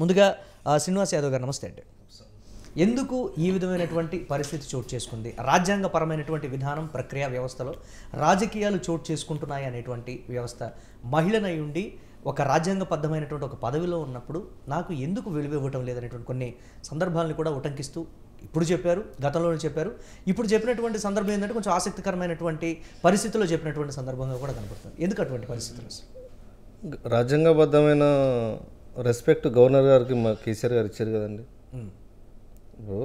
ముందుగా శ్రీనివాస్ యాదవ్ గారు నమస్తే అండి ఎందుకు ఈ విధమైనటువంటి పరిస్థితి చోటు చేసుకుంది రాజ్యాంగపరమైనటువంటి విధానం ప్రక్రియ వ్యవస్థలో రాజకీయాలు చోటు చేసుకుంటున్నాయి అనేటువంటి వ్యవస్థ మహిళనై ఉండి ఒక రాజ్యాంగబద్ధమైనటువంటి ఒక పదవిలో ఉన్నప్పుడు నాకు ఎందుకు విలువ ఇవ్వటం లేదనేటువంటి కొన్ని సందర్భాలను కూడా ఉటంకిస్తూ ఇప్పుడు చెప్పారు గతంలోనే చెప్పారు ఇప్పుడు చెప్పినటువంటి సందర్భం ఏంటంటే కొంచెం ఆసక్తికరమైనటువంటి పరిస్థితుల్లో చెప్పినటువంటి సందర్భంగా కూడా కనపడుతుంది ఎందుకు అటువంటి పరిస్థితులు రాజ్యాంగబద్ధమైన రెస్పెక్ట్ గవర్నర్ గారికి మా కేసీఆర్ గారు ఇచ్చారు కదండి ఇప్పుడు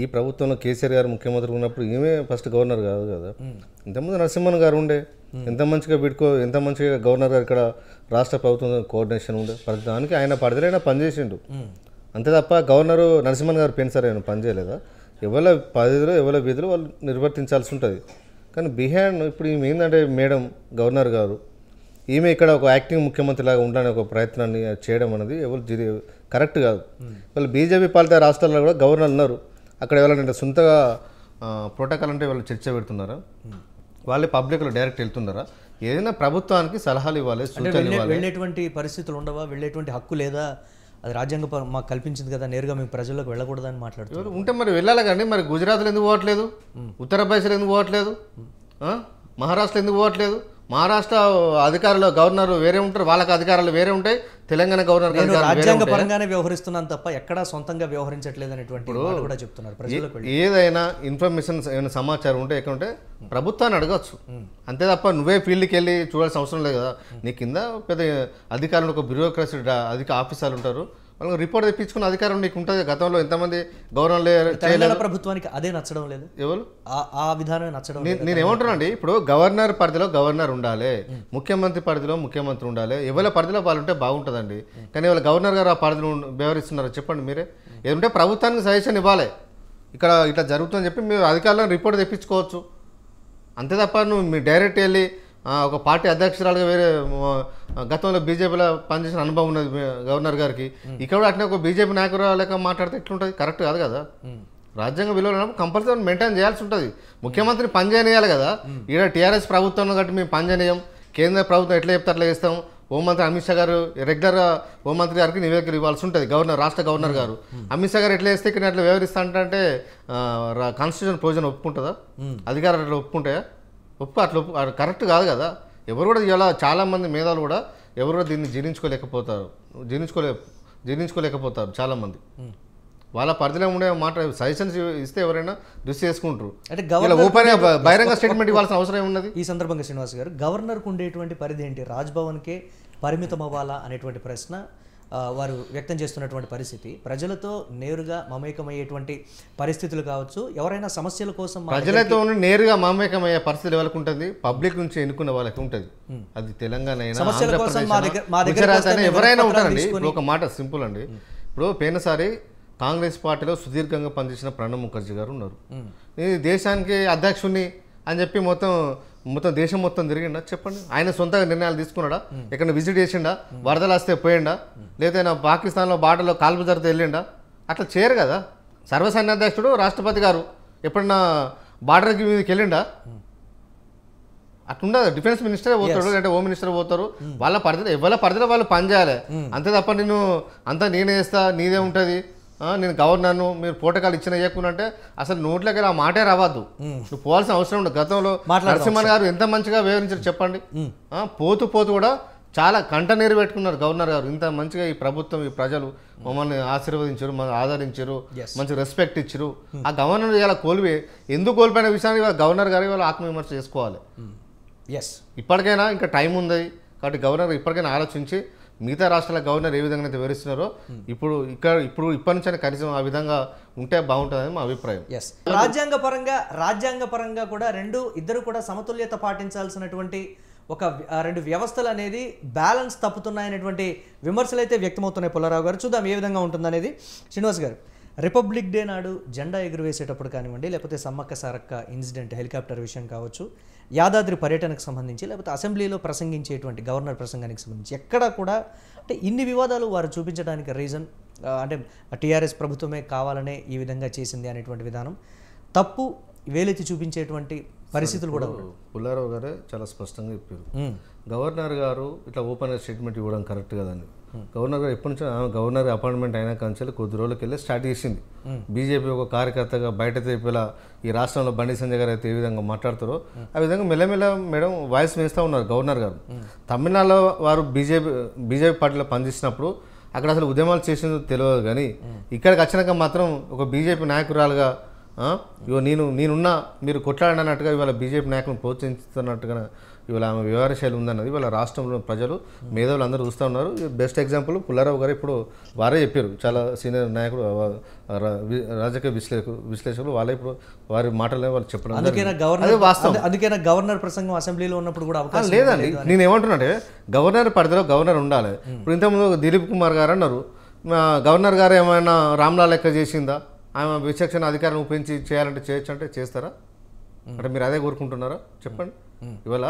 ఈ ప్రభుత్వంలో కేసీఆర్ గారు ముఖ్యమంత్రి ఉన్నప్పుడు ఈమె ఫస్ట్ గవర్నర్ కాదు కదా ఇంతకుముందు నరసింహన్ గారు ఉండే ఎంత మంచిగా పెట్టుకో ఎంత మంచిగా గవర్నర్ గారు ఇక్కడ రాష్ట్ర ప్రభుత్వం కోఆర్డినేషన్ ఉండే ప్రతి దానికి ఆయన పరిధిలో పనిచేసిండు అంతే తప్ప గవర్నరు నరసింహన్ గారు పెంచారు ఆయన పనిచేయలేదా ఎవరి పరిధిలో ఎవరి విధులు వాళ్ళు నిర్వర్తించాల్సి ఉంటుంది కానీ బిహైండ్ ఇప్పుడు ఈమె ఏంటంటే మేడం గవర్నర్ గారు ఈమె ఇక్కడ ఒక యాక్టింగ్ ముఖ్యమంత్రి లాగా ఉండడానికి ఒక ప్రయత్నాన్ని చేయడం అనేది ఎవరు కరెక్ట్ కాదు వాళ్ళు బీజేపీ పాలిత రాష్ట్రాల్లో కూడా గవర్నర్ ఉన్నారు అక్కడ ఎవరైనా సొంతగా ప్రోటోకాల్ అంటే వాళ్ళు చర్చ పెడుతున్నారా వాళ్ళే పబ్లిక్లో డైరెక్ట్ వెళ్తున్నారా ఏదైనా ప్రభుత్వానికి సలహాలు ఇవ్వాలి వెళ్ళేటువంటి పరిస్థితులు ఉండవా వెళ్ళేటువంటి హక్కు లేదా అది రాజ్యాంగ మాకు కల్పించింది కదా నేరుగా మేము ప్రజల్లోకి వెళ్ళకూడదని మాట్లాడుతున్నారు ఉంటే మరి వెళ్ళాలి కానీ మరి గుజరాత్లో ఎందుకు పోవట్లేదు ఉత్తరప్రదేశ్లో ఎందుకు పోవట్లేదు మహారాష్ట్రలో ఎందుకు పోవట్లేదు మహారాష్ట్ర అధికారులు గవర్నర్ వేరే ఉంటారు వాళ్ళకి అధికారాలు వేరే ఉంటాయి తెలంగాణ గవర్నర్ రాజ్యాంగ పరంగానే వ్యవహరిస్తున్నాను తప్ప ఎక్కడా సొంతంగా వ్యవహరించట్లేదు అనేటువంటి కూడా చెప్తున్నారు ఏదైనా ఇన్ఫర్మేషన్ ఏమైనా సమాచారం ఉంటే ఎక్కడ ఉంటే ప్రభుత్వాన్ని అడగచ్చు అంతే తప్ప నువ్వే ఫీల్డ్కి వెళ్ళి చూడాల్సిన అవసరం లేదు కదా నీ కింద పెద్ద అధికారులు ఒక బ్యూరోక్రసీ అధిక ఆఫీసర్లు ఉంటారు వాళ్ళు రిపోర్ట్ తెప్పించుకున్న అధికారం నీకు ఉంటుంది గతంలో ఎంతమంది గవర్నర్ ప్రభుత్వానికి అదే నచ్చడం లేదు ఎవరు ఆ విధానమే నచ్చడం నేను ఏమంటున్నాండి అండి ఇప్పుడు గవర్నర్ పరిధిలో గవర్నర్ ఉండాలి ముఖ్యమంత్రి పరిధిలో ముఖ్యమంత్రి ఉండాలి ఎవరి పరిధిలో వాళ్ళు ఉంటే బాగుంటుందండి కానీ ఇవాళ గవర్నర్ గారు ఆ పరిధిలో వ్యవహరిస్తున్నారు చెప్పండి మీరే ఏదంటే ప్రభుత్వానికి సజెషన్ ఇవ్వాలి ఇక్కడ ఇట్లా జరుగుతుందని చెప్పి మీరు అధికారులను రిపోర్ట్ తెప్పించుకోవచ్చు అంతే తప్ప నువ్వు మీరు డైరెక్ట్ వెళ్ళి ఒక పార్టీ అధ్యక్షురాలుగా వేరే గతంలో బీజేపీలో పనిచేసిన అనుభవం ఉన్నది గవర్నర్ గారికి ఇక్కడ అట్లా ఒక బీజేపీ నాయకురాలేక మాట్లాడితే ఎట్లుంటుంది కరెక్ట్ కాదు కదా రాజ్యాంగ విలువలు కంపల్సరీ మెయింటైన్ చేయాల్సి ఉంటుంది ముఖ్యమంత్రి పనిచేయనియాలి కదా ఈడ టీఆర్ఎస్ ప్రభుత్వం కాబట్టి మేము పనిచేయం కేంద్ర ప్రభుత్వం ఎట్లా చెప్తే అట్లా చేస్తాం హోంమంత్రి అమిత్ షా గారు రెగ్యులర్గా హోంమంత్రి గారికి నివేదికలు ఇవ్వాల్సి ఉంటుంది గవర్నర్ రాష్ట్ర గవర్నర్ గారు అమిత్ షా గారు ఎట్లా చేస్తే ఇక్కడ అట్లా వివరిస్తా అంటే కాన్స్టిట్యూషన్ ప్రొవిజన్ ఒప్పుకుంటుందా అధికారులు అట్లా ఒప్పుకుంటాయా ఒప్పు అట్లా ఒప్పు అది కరెక్ట్ కాదు కదా ఎవరు కూడా ఇలా చాలామంది మేధాలు కూడా ఎవరు కూడా దీన్ని జీర్ణించుకోలేకపోతారు జీర్ణించుకోలే జీర్ణించుకోలేకపోతారు చాలామంది వాళ్ళ పరిధిలో ఉండే మాట సజెషన్స్ ఇస్తే ఎవరైనా దృష్టి చేసుకుంటారు అంటే గవర్నర్ ఓపెన్ బహిరంగ స్టేట్మెంట్ ఇవ్వాల్సిన అవసరం ఉన్నది ఈ సందర్భంగా శ్రీనివాస్ గారు గవర్నర్కు ఉండేటువంటి పరిధి ఏంటి రాజ్భవన్కే పరిమితం అవ్వాలా అనేటువంటి ప్రశ్న వారు వ్యక్తం చేస్తున్నటువంటి పరిస్థితి ప్రజలతో నేరుగా మమేకమయ్యేటువంటి పరిస్థితులు కావచ్చు ఎవరైనా సమస్యల కోసం ప్రజలతో నేరుగా మమేకమయ్యే పరిస్థితి ఎవరికి ఉంటుంది పబ్లిక్ నుంచి ఎన్నుకున్న వాళ్ళకి ఉంటుంది అది తెలంగాణ ఎవరైనా ఉంటారండి ఒక మాట సింపుల్ అండి ఇప్పుడు పోయినసారి కాంగ్రెస్ పార్టీలో సుదీర్ఘంగా పనిచేసిన ప్రణబ్ ముఖర్జీ గారు ఉన్నారు దేశానికి అధ్యక్షుడిని అని చెప్పి మొత్తం మొత్తం దేశం మొత్తం తిరిగిండా చెప్పండి ఆయన సొంతంగా నిర్ణయాలు తీసుకున్నాడా ఎక్కడ విజిట్ చేసిండా వరదలు వస్తే పోయిండా లేదా పాకిస్తాన్లో బాటలో కాల్పు జరిగితే వెళ్ళిండా అట్లా చేయరు కదా సర్వసైన్యాధ్యక్షుడు రాష్ట్రపతి గారు ఎప్పుడన్నా బార్డర్కి మీదకి వెళ్ళిండా అట్లుండదు డిఫెన్స్ మినిస్టర్ పోతాడు అంటే హోమ్ మినిస్టర్ పోతారు వాళ్ళ పరిధిలో ఎవరి పరిధిలో వాళ్ళు పనిచేయాలి అంతే తప్ప నేను అంతా నేనే చేస్తా నీదే ఉంటుంది నేను గవర్నర్ను మీరు పోటకాలు ఇచ్చిన అంటే అసలు నోట్లోకి ఆ మాటే రావద్దు నువ్వు పోవాల్సిన అవసరం ఉండదు గతంలో నరసింహన్ గారు ఎంత మంచిగా వివరించారు చెప్పండి పోతూ పోతూ కూడా చాలా కంట నీరు పెట్టుకున్నారు గవర్నర్ గారు ఇంత మంచిగా ఈ ప్రభుత్వం ఈ ప్రజలు మమ్మల్ని ఆశీర్వదించారు మమ్మల్ని ఆదరించారు మంచి రెస్పెక్ట్ ఇచ్చారు ఆ గవర్నర్ ఇలా కోల్పోయి ఎందుకు కోల్పోయిన విషయాన్ని గవర్నర్ గారు ఇవాళ ఆత్మవిమర్శ చేసుకోవాలి ఎస్ ఇప్పటికైనా ఇంకా టైం ఉంది కాబట్టి గవర్నర్ ఇప్పటికైనా ఆలోచించి మిగతా రాష్ట్రాల గవర్నర్ ఏ విధంగా అయితే వివరిస్తున్నారో hmm. ఇప్పుడు ఇక్కడ ఇప్పుడు ఇప్పటి నుంచి కనీసం ఆ విధంగా ఉంటే బాగుంటుందని మా అభిప్రాయం ఎస్ రాజ్యాంగ పరంగా రాజ్యాంగ పరంగా కూడా రెండు ఇద్దరు కూడా సమతుల్యత పాటించాల్సినటువంటి ఒక రెండు వ్యవస్థలు అనేది బ్యాలెన్స్ తప్పుతున్నాయనేటువంటి విమర్శలు అయితే వ్యక్తమవుతున్నాయి పుల్లారావు గారు చూద్దాం ఏ విధంగా ఉంటుందనేది శ్రీనివాస్ గారు రిపబ్లిక్ డే నాడు జెండా ఎగురవేసేటప్పుడు కానివ్వండి లేకపోతే సమ్మక్క సారక్క ఇన్సిడెంట్ హెలికాప్టర్ విషయం కావచ్చు యాదాద్రి పర్యటనకు సంబంధించి లేకపోతే అసెంబ్లీలో ప్రసంగించేటువంటి గవర్నర్ ప్రసంగానికి సంబంధించి ఎక్కడ కూడా అంటే ఇన్ని వివాదాలు వారు చూపించడానికి రీజన్ అంటే టీఆర్ఎస్ ప్రభుత్వమే కావాలనే ఈ విధంగా చేసింది అనేటువంటి విధానం తప్పు వేలెత్తి చూపించేటువంటి పరిస్థితులు కూడా పుల్లారావు గారే చాలా స్పష్టంగా చెప్పారు గవర్నర్ గారు ఇట్లా ఓపెన్ స్టేట్మెంట్ ఇవ్వడం కరెక్ట్ కదండి గవర్నర్ గారు ఎప్పటి నుంచో గవర్నర్ అపాయింట్మెంట్ అయినా కంచెలు కొద్ది రోజులకి వెళ్ళి స్టార్ట్ చేసింది బీజేపీ ఒక కార్యకర్తగా బయట తెప్పేలా ఈ రాష్ట్రంలో బండి సంజయ్ గారు అయితే ఏ విధంగా మాట్లాడతారో ఆ విధంగా మెల్లమెల్ల మేడం వాయిస్ వేస్తూ ఉన్నారు గవర్నర్ గారు తమిళనాడులో వారు బీజేపీ బీజేపీ పార్టీలో పనిచేసినప్పుడు అక్కడ అసలు ఉద్యమాలు చేసిందో తెలియదు కానీ ఇక్కడికి వచ్చినాక మాత్రం ఒక బీజేపీ నాయకురాలుగా ఇగో నేను నేనున్నా మీరు కొట్లాడినట్టుగా ఇవాళ బీజేపీ నాయకులను ప్రోత్సహిస్తున్నట్టుగా ఇవాళ ఆమె వ్యవహారశైలి ఉందన్నది ఇవాళ రాష్ట్రంలో ప్రజలు మేధావులు అందరూ చూస్తూ ఉన్నారు బెస్ట్ ఎగ్జాంపుల్ పుల్లారావు గారు ఇప్పుడు వారే చెప్పారు చాలా సీనియర్ నాయకుడు రాజకీయ విశ్లేషకు విశ్లేషకులు వాళ్ళే ఇప్పుడు వారి మాటలు వాళ్ళు చెప్పడం అదే అందుకైనా గవర్నర్ ప్రసంగం అసెంబ్లీలో ఉన్నప్పుడు కూడా అవకాశం లేదండి నేను ఏమంటున్నాంటే గవర్నర్ పరిధిలో గవర్నర్ ఉండాలి ఇప్పుడు ఇంతకుముందు దిలీప్ కుమార్ గారు అన్నారు గవర్నర్ గారు ఏమైనా రామ్లా లెక్క చేసిందా ఆమె విచక్షణ అధికారం ఉపయోగించి చేయాలంటే చేయొచ్చు అంటే చేస్తారా అంటే మీరు అదే కోరుకుంటున్నారా చెప్పండి ఇవాళ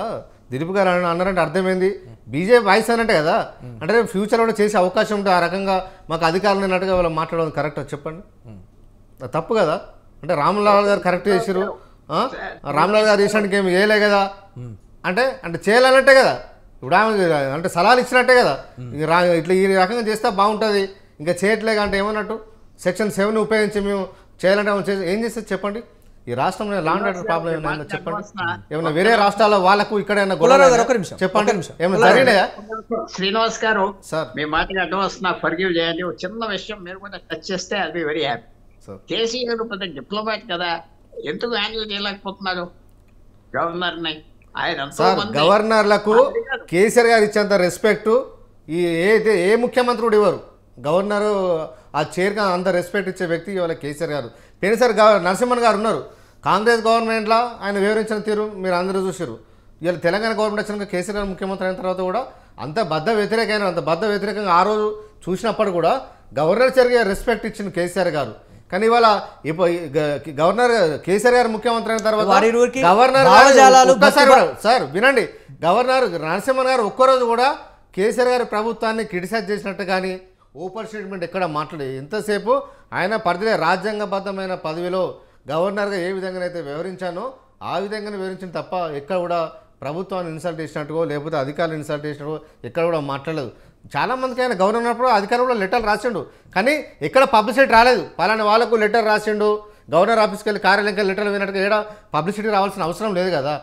దిలీప్ గారు అన్నారంటే అర్థమైంది బీజేపీ వాయిస్ అన్నట్టే కదా అంటే ఫ్యూచర్ కూడా చేసే అవకాశం ఉంటే ఆ రకంగా మాకు అధికారులు అన్నట్టుగా ఇవాళ మాట్లాడడం కరెక్ట్ చెప్పండి తప్పు కదా అంటే రామ్లాల్ గారు కరెక్ట్ చేసారు రామ్లాల్ గారు చేసినట్టు ఏమి చేయలే కదా అంటే అంటే చేయాలన్నట్టే కదా ఇప్పుడు ఆమె అంటే సలహాలు ఇచ్చినట్టే కదా ఇట్లా ఈ రకంగా చేస్తే బాగుంటుంది ఇంకా చేయట్లేదు అంటే ఏమన్నట్టు సెక్షన్ సెవెన్ ఉపయోగించి మేము చేయాలంటే ఏం చేస్తే చెప్పండి ఈ రాష్ట్రంలో లాండ్ ఆర్డర్ ప్రాబ్లం ఏమైనా చెప్పండి ఏమైనా వేరే రాష్ట్రాల్లో వాళ్ళకు ఇక్కడ చెప్పండి జరిగినాయా శ్రీనివాస్ గారు మీ మాటకి అడ్డం వస్తున్నా ఫర్గివ్ చేయండి ఒక చిన్న విషయం మీరు కూడా టచ్ చేస్తే అది బి వెరీ హ్యాపీ కేసీఆర్ పెద్ద డిప్లొమాట్ కదా ఎందుకు హ్యాండిల్ చేయలేకపోతున్నారు ని ఆయన గవర్నర్లకు కేసీఆర్ గారు ఇచ్చేంత రెస్పెక్ట్ ఈ ఏ ఏ ముఖ్యమంత్రి కూడా ఇవ్వరు గవర్నరు ఆ చైర్గా అంత రెస్పెక్ట్ ఇచ్చే వ్యక్తి ఇవాళ కేసీఆర్ గారు పేరు సార్ నరసింహన్ గారు ఉన్నారు కాంగ్రెస్ గవర్నమెంట్లో ఆయన వివరించిన తీరు మీరు అందరూ చూసారు ఇవాళ తెలంగాణ గవర్నమెంట్ వచ్చినాక కేసీఆర్ ముఖ్యమంత్రి అయిన తర్వాత కూడా అంత బద్ద వ్యతిరేకమైన అంత బద్ద వ్యతిరేకంగా ఆ రోజు చూసినప్పుడు కూడా గవర్నర్ జరిగే రెస్పెక్ట్ ఇచ్చిన కేసీఆర్ గారు కానీ ఇవాళ ఇప్పుడు గవర్నర్ కేసీఆర్ గారు ముఖ్యమంత్రి అయిన తర్వాత గవర్నర్ సార్ వినండి గవర్నర్ నరసింహన్ గారు ఒక్కరోజు కూడా కేసీఆర్ గారి ప్రభుత్వాన్ని క్రిటిసైజ్ చేసినట్టు కానీ ఓపెన్ స్టేట్మెంట్ ఎక్కడ మాట్లాడే ఎంతసేపు ఆయన పరిధిలో రాజ్యాంగబద్ధమైన పదవిలో గవర్నర్గా ఏ విధంగానైతే వివరించానో ఆ విధంగానే వివరించిన తప్ప ఎక్కడ కూడా ప్రభుత్వాన్ని ఇన్సల్ట్ చేసినట్టుకో లేకపోతే అధికారులు ఇన్సల్ట్ చేసినట్టుకో ఎక్కడ కూడా మాట్లాడలేదు చాలామందికి ఆయన గవర్నర్ ఉన్నప్పుడు అధికారులు కూడా లెటర్ రాసిండు కానీ ఎక్కడ పబ్లిసిటీ రాలేదు పలానా వాళ్ళకు లెటర్ రాసిండు గవర్నర్ ఆఫీస్కి వెళ్ళి కార్యాలయంకి లెటర్లు వినట్టుగా ఏడా పబ్లిసిటీ రావాల్సిన అవసరం లేదు కదా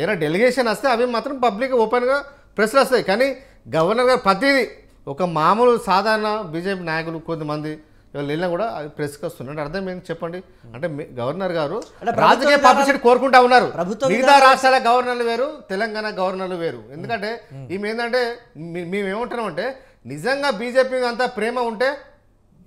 ఏదైనా డెలిగేషన్ వస్తే అవి మాత్రం పబ్లిక్ ఓపెన్గా ప్రెస్లు వస్తాయి కానీ గవర్నర్ గారు ప్రతిదీ ఒక మామూలు సాధారణ బీజేపీ నాయకులు కొంతమంది వెళ్ళినా కూడా అది ప్రెస్కి వస్తున్నాడు అర్థం ఏంటి చెప్పండి అంటే గవర్నర్ గారు రాజకీయ పబ్లిసిటీ కోరుకుంటా ఉన్నారు మిగతా రాష్ట్రాల గవర్నర్లు వేరు తెలంగాణ గవర్నర్లు వేరు ఎందుకంటే ఈమె ఏంటంటే అంటే నిజంగా బీజేపీ అంతా ప్రేమ ఉంటే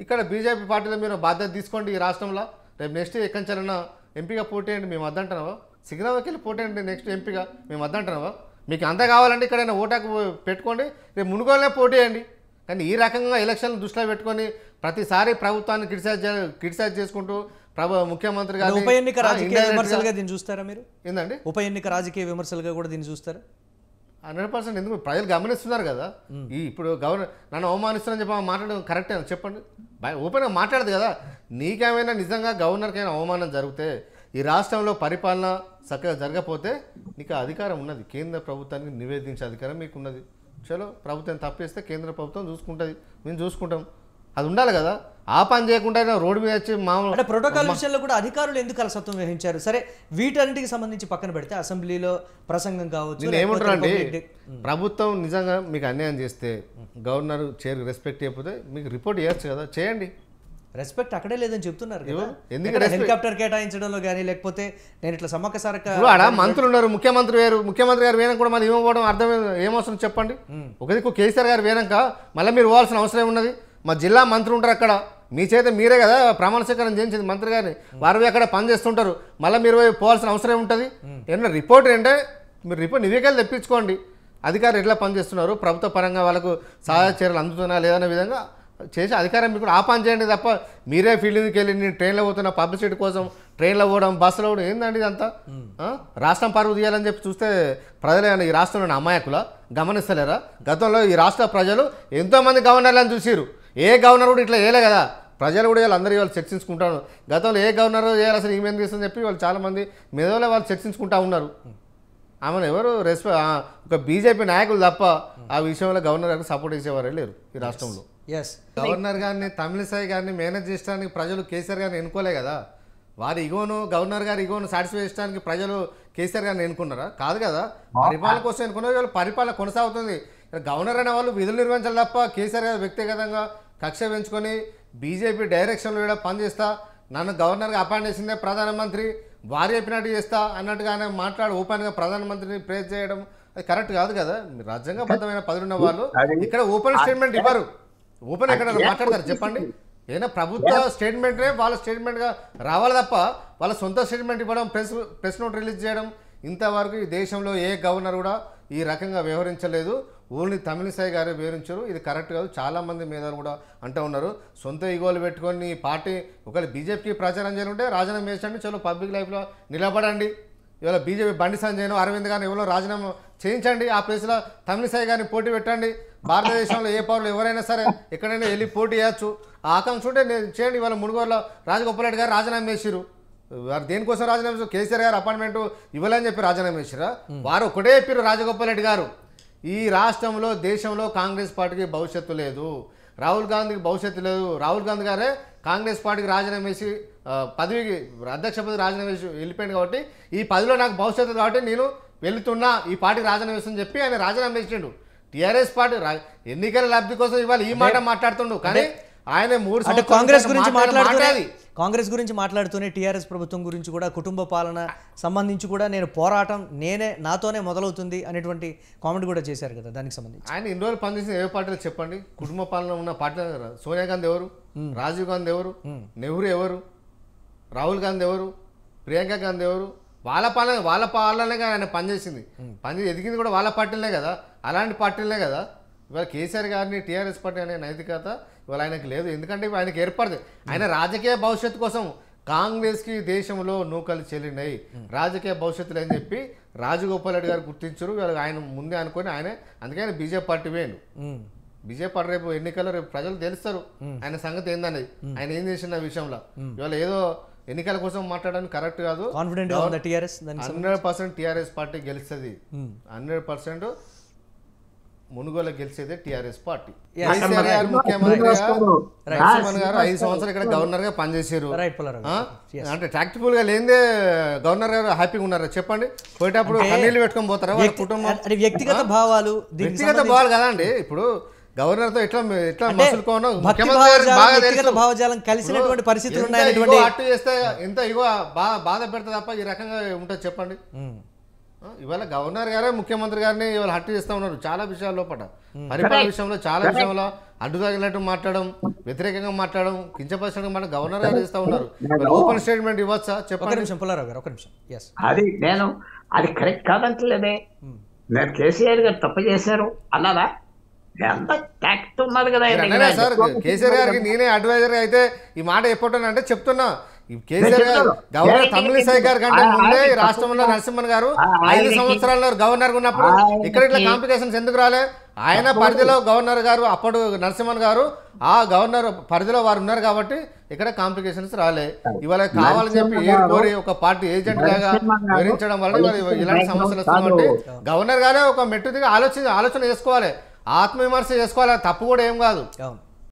ఇక్కడ బీజేపీ పార్టీలో మీరు బాధ్యత తీసుకోండి ఈ రాష్ట్రంలో రేపు నెక్స్ట్ ఎక్కడికైనా ఎంపీగా పోటీ అండి మేము అద్దంటున్నాము సికింద్రాబాద్కి వెళ్ళి పోటీ అండి నెక్స్ట్ ఎంపీగా మేము అద్దంటున్నాము మీకు అంతా కావాలంటే ఇక్కడైనా ఓటాకు పెట్టుకోండి రేపు మునుగోలనే పోటీ అండి కానీ ఈ రకంగా ఎలక్షన్లు దృష్టిలో పెట్టుకొని ప్రతిసారి ప్రభుత్వాన్ని క్రిటిసైజ్ క్రిటిసైజ్ చేసుకుంటూ ప్రభు ముఖ్యమంత్రి గారు ఉప ఎన్నిక రాజకీయ విమర్శలుగా దీన్ని చూస్తారా మీరు ఏంటండి ఉప ఎన్నిక రాజకీయ విమర్శలుగా కూడా దీన్ని చూస్తారా హండ్రెడ్ పర్సెంట్ ఎందుకు ప్రజలు గమనిస్తున్నారు కదా ఈ ఇప్పుడు గవర్నర్ నన్ను అవమానిస్తున్నారని చెప్పి మాట్లాడడం కరెక్టే చెప్పండి ఓపెన్గా మాట్లాడదు కదా నీకేమైనా నిజంగా గవర్నర్కైనా అవమానం జరిగితే ఈ రాష్ట్రంలో పరిపాలన చక్కగా జరగకపోతే నీకు అధికారం ఉన్నది కేంద్ర ప్రభుత్వానికి నివేదించే అధికారం మీకు ఉన్నది చలో ప్రభుత్వం తప్పేస్తే కేంద్ర ప్రభుత్వం చూసుకుంటుంది మేము చూసుకుంటాం అది ఉండాలి కదా ఆ పని చేయకుండా రోడ్డు మీద వచ్చి మామూలు అంటే ప్రోటోకాల్ విషయంలో కూడా అధికారులు ఎందుకు అలసత్వం వహించారు సరే వీటన్నిటికి సంబంధించి పక్కన పెడితే అసెంబ్లీలో ప్రసంగం కావచ్చు నేను ప్రభుత్వం నిజంగా మీకు అన్యాయం చేస్తే గవర్నర్ చైర్ రెస్పెక్ట్ చేయకపోతే మీకు రిపోర్ట్ చేయొచ్చు కదా చేయండి రెస్పెక్ట్ అక్కడే లేదని చెప్తున్నారు ఎందుకంటే హెలికాప్టర్ కేటాయించడంలో కానీ లేకపోతే నేను ఇట్లా సమ్మక్క సరక మంత్రులు ఉన్నారు ముఖ్యమంత్రి వేరు ముఖ్యమంత్రి గారు వేయడం కూడా మనం ఏమవ్వడం అర్థం ఏమవసరం చెప్పండి ఒకదిక్కు కేసీఆర్ గారు వేయనాక మళ్ళీ మీరు పోవాల్సిన అవసరం ఉన్నది మా జిల్లా మంత్రి ఉంటారు అక్కడ మీ చేత మీరే కదా ప్రమాణ స్వీకారం చేయించింది మంత్రి గారిని వారు అక్కడ పనిచేస్తుంటారు మళ్ళీ మీరు పోవాల్సిన అవసరం ఉంటుంది ఏమన్నా రిపోర్ట్ ఏంటంటే మీరు రిపోర్ట్ నివేదికలు తెప్పించుకోండి అధికారులు ఎట్లా పనిచేస్తున్నారు ప్రభుత్వ పరంగా వాళ్ళకు సహాయ చర్యలు అందుతున్నా లేదనే విధంగా చేసి అధికారం మీకు కూడా ఆ పని చేయండి తప్ప మీరే ఫీల్డ్కి వెళ్ళి నేను ట్రైన్లో పోతున్నా పబ్లిసిటీ కోసం ట్రైన్లో పోవడం బస్సులో పోవడం ఏందండి ఇదంతా రాష్ట్రం పరువు తీయాలని చెప్పి చూస్తే ప్రజలు ఈ రాష్ట్రంలోని అమాయకుల గమనిస్తలేరా గతంలో ఈ రాష్ట్ర ప్రజలు ఎంతోమంది గవర్నర్లను చూసిరు ఏ గవర్నర్ కూడా ఇట్లా చేయలే కదా ప్రజలు కూడా వీళ్ళు అందరూ వాళ్ళు చర్చించుకుంటారు గతంలో ఏ గవర్నర్ చేయాలి అసలు ఏమేం చేస్తుందని చెప్పి వాళ్ళు చాలామంది మెదవులో వాళ్ళు చర్చించుకుంటా ఉన్నారు ఆమెను ఎవరు రెస్ప ఒక బీజేపీ నాయకులు తప్ప ఆ విషయంలో గవర్నర్ గారు సపోర్ట్ చేసేవారు లేరు ఈ రాష్ట్రంలో ఎస్ గవర్నర్ గారిని తమిళసాయి గారిని మేనేజ్ చేయడానికి ప్రజలు కేసీఆర్ గారిని ఎన్నుకోలే కదా వారి ఇగోను గవర్నర్ గారి ఇగోను సాటిస్ఫై చేయడానికి ప్రజలు కేసీఆర్ గారిని ఎన్నుకున్నారా కాదు కదా పరిపాలన కోసం ఎన్నుకున్నారు వాళ్ళు పరిపాలన కొనసాగుతుంది గవర్నర్ అనే వాళ్ళు విధులు నిర్వహించాలి తప్ప కేసీఆర్ గారు వ్యక్తిగతంగా కక్ష పెంచుకొని బీజేపీ డైరెక్షన్లో కూడా పనిచేస్తా నన్ను గవర్నర్గా అపాయింట్ చేసిందే ప్రధానమంత్రి వారు చెప్పినట్టు చేస్తా అన్నట్టుగానే మాట్లాడు ఓపెన్గా ప్రధానమంత్రిని ప్రేస్ చేయడం అది కరెక్ట్ కాదు కదా రాజ్యాంగబద్ధమైన పదులున్న వాళ్ళు ఇక్కడ ఓపెన్ స్టేట్మెంట్ ఇవ్వరు ఓపెన్ ఎక్కడ మాట్లాడతారు చెప్పండి ఏదైనా ప్రభుత్వ స్టేట్మెంట్నే వాళ్ళ స్టేట్మెంట్గా రావాలి తప్ప వాళ్ళ సొంత స్టేట్మెంట్ ఇవ్వడం ప్రెస్ ప్రెస్ నోట్ రిలీజ్ చేయడం ఇంతవరకు ఈ దేశంలో ఏ గవర్నర్ కూడా ఈ రకంగా వ్యవహరించలేదు ఓన్లీ తమిళసాయి గారే వివరించారు ఇది కరెక్ట్ కాదు చాలామంది మీద కూడా అంటూ ఉన్నారు సొంత ఈగోలు పెట్టుకొని పార్టీ ఒకవేళ బీజేపీకి ప్రచారం చేయాలంటే రాజీనామా చేసండి చలో పబ్లిక్ లైఫ్లో నిలబడండి ఇవాళ బీజేపీ బండి సంజయ్ను అరవింద్ గారిని ఎవరో రాజీనామా చేయించండి ఆ ప్లేస్లో తమిళసాయి గారిని పోటీ పెట్టండి భారతదేశంలో ఏ పౌరులు ఎవరైనా సరే ఎక్కడైనా వెళ్ళి పోటీ చేయొచ్చు ఆ ఆకాంక్ష ఉంటే నేను చేయండి ఇవాళ మునుగోరులో రాజగోపాల్ గారు రాజీనామా చేసిరు వారు దేనికోసం రాజీనామా కేసీఆర్ గారు అపాయింట్మెంట్ ఇవ్వాలని చెప్పి రాజీనామా చేసిరా వారు ఒకటే చెప్పారు రాజగోపాల్ రెడ్డి గారు ఈ రాష్ట్రంలో దేశంలో కాంగ్రెస్ పార్టీకి భవిష్యత్తు లేదు రాహుల్ గాంధీకి భవిష్యత్తు లేదు రాహుల్ గాంధీ గారే కాంగ్రెస్ పార్టీకి రాజీనామా వేసి పదవికి అధ్యక్ష పదవి రాజీనామా వేసి వెళ్ళిపోయాను కాబట్టి ఈ పదవిలో నాకు భవిష్యత్తు కాబట్టి నేను వెళుతున్నా ఈ పార్టీకి రాజీనామా వేస్తుందని చెప్పి ఆయన రాజీనామా ఇచ్చిండు టీఆర్ఎస్ పార్టీ ఎన్నికల లబ్ధి కోసం ఇవాళ ఈ మాట మాట్లాడుతుండు కానీ ఆయన మూడు అంటే కాంగ్రెస్ గురించి మాట్లాడుతున్నది కాంగ్రెస్ గురించి మాట్లాడుతూనే టీఆర్ఎస్ ప్రభుత్వం గురించి కూడా కుటుంబ పాలన సంబంధించి కూడా నేను పోరాటం నేనే నాతోనే మొదలవుతుంది అనేటువంటి కామెంట్ కూడా చేశారు కదా దానికి సంబంధించి ఆయన ఇన్ని రోజులు పనిచేసిన ఏ పార్టీలు చెప్పండి కుటుంబ పాలన ఉన్న పార్టీ సోనియా గాంధీ ఎవరు రాజీవ్ గాంధీ ఎవరు నెహ్రూ ఎవరు రాహుల్ గాంధీ ఎవరు ప్రియాంక గాంధీ ఎవరు వాళ్ళ పాలన వాళ్ళ పాలనే కానీ ఆయన పనిచేసింది పని ఎదిగింది కూడా వాళ్ళ పార్టీలనే కదా అలాంటి పార్టీలనే కదా ఇవాళ కేసీఆర్ గారిని టీఆర్ఎస్ పార్టీ అనే నైతికత ఇవాళ ఆయనకు లేదు ఎందుకంటే ఆయనకు ఏర్పడదు ఆయన రాజకీయ భవిష్యత్తు కోసం కాంగ్రెస్కి దేశంలో నూకలు చెల్లినాయి రాజకీయ భవిష్యత్తులు అని చెప్పి రాజగోపాల్ రెడ్డి గారు గుర్తించరు ఆయన ముందే అనుకుని ఆయన అందుకే ఆయన బీజేపీ పార్టీ వేయండు బీజేపీ పార్టీ రేపు ఎన్నికల్లో రేపు ప్రజలు తెలుస్తారు ఆయన సంగతి ఏందనేది ఆయన ఏం చేసిన విషయంలో ఇవాళ ఏదో ఎన్నికల కోసం మాట్లాడడం కరెక్ట్ కాదు confident hundred percent TRS party గెలుస్తుంది హండ్రెడ్ పర్సెంట్ మునుగోల గెలిచేదే టిఆర్ఎస్ పార్టీ గారు ముఖ్యమంత్రి గారు ఐదు సంవత్సరాలు ఇక్కడ గవర్నర్ గా పనిచేశారు అంటే ట్రాక్టిబుల్ గా లేదే గవర్నర్ గారు హ్యాపీగా ఉన్నారా చెప్పండి పోయేటప్పుడు కన్నీళ్ళు పెట్టుకొని పోతారా వాళ్ళ కుటుంబం వ్యక్తిగత భావాలు వ్యక్తిగత భావాలు కదా అండి ఇప్పుడు గవర్నర్ తో ఎట్లా ఎట్లా మసులుకోనో కలిసినటువంటి పరిస్థితులు ఉన్నాయి అటు చేస్తే ఎంత ఇగో బాధ పెడతా తప్ప ఈ రకంగా ఉంటుంది చెప్పండి ఇవాళ గవర్నర్ గారే ముఖ్యమంత్రి గారిని ఇవాళ హట్టు చేస్తా ఉన్నారు చాలా విషయాల లోపల పరిపాలన విషయంలో చాలా విషయంలో అడ్డు తగిలినట్టు మాట్లాడడం వ్యతిరేకంగా మాట్లాడడం కించపరిచడం మన గవర్నర్ గారు చేస్తా ఉన్నారు ఓపెన్ స్టేట్మెంట్ ఇవ్వచ్చా చెప్పండి ఒక నిమిషం అది నేను అది కరెక్ట్ కాదంటలేదే నేను కేసీఆర్ గారు తప్పు చేశారు అన్నారా సార్ కేసీఆర్ గారికి నేనే అడ్వైజర్ అయితే ఈ మాట ఎప్పటి అంటే చెప్తున్నా గవర్నర్ తమిళిసై గారు కంటే ముందే రాష్ట్రంలో నరసింహన్ గారు ఐదు సంవత్సరాల్లో గవర్నర్ ఉన్నప్పుడు ఇక్కడ ఇట్లా కాంప్లికేషన్స్ ఎందుకు రాలే ఆయన పరిధిలో గవర్నర్ గారు అప్పుడు నరసింహన్ గారు ఆ గవర్నర్ పరిధిలో వారు ఉన్నారు కాబట్టి ఇక్కడ కాంప్లికేషన్స్ రాలే ఇవాళ కావాలని చెప్పి ఏర్ కోరి ఒక పార్టీ ఏజెంట్ లాగా వివరించడం వల్ల ఇలాంటి సమస్యలు వస్తుంది గవర్నర్ గారే ఒక మెట్టు దిగి ఆలోచన ఆలోచన చేసుకోవాలి ఆత్మవిమర్శ చేసుకోవాలి తప్పు కూడా ఏం కాదు